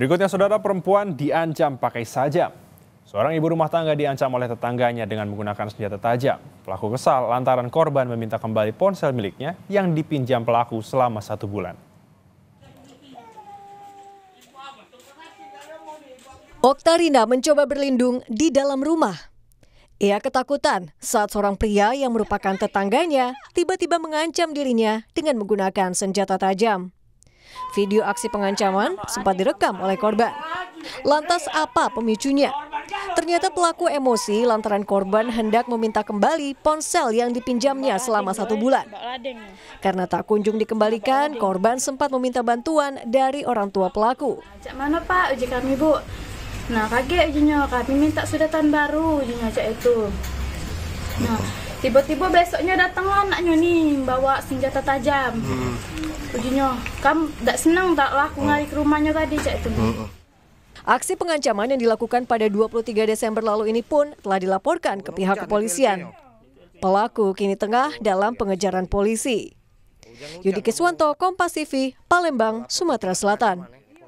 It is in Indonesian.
Berikutnya saudara perempuan diancam pakai sajam. Seorang ibu rumah tangga diancam oleh tetangganya dengan menggunakan senjata tajam. Pelaku kesal lantaran korban meminta kembali ponsel miliknya yang dipinjam pelaku selama satu bulan. Oktarina mencoba berlindung di dalam rumah. Ia ketakutan saat seorang pria yang merupakan tetangganya tiba-tiba mengancam dirinya dengan menggunakan senjata tajam. Video aksi pengancaman sempat direkam oleh korban. Lantas apa pemicunya? Ternyata pelaku emosi lantaran korban hendak meminta kembali ponsel yang dipinjamnya selama satu bulan. Karena tak kunjung dikembalikan, korban sempat meminta bantuan dari orang tua pelaku. Cak mana pak uji kami bu? Nah kaget ujinya, kami minta sudah tan baru ujinya itu. Nah tiba-tiba besoknya datanglah anaknya nih bawa senjata tajam hmm. ujinya kamu tidak senang tak lah aku hmm. ngari ke rumahnya tadi cak itu hmm, hmm. Aksi pengancaman yang dilakukan pada 23 Desember lalu ini pun telah dilaporkan ke pihak kepolisian. Pelaku kini tengah dalam pengejaran polisi. Yudi Kiswanto, Kompas TV, Palembang, Sumatera Selatan.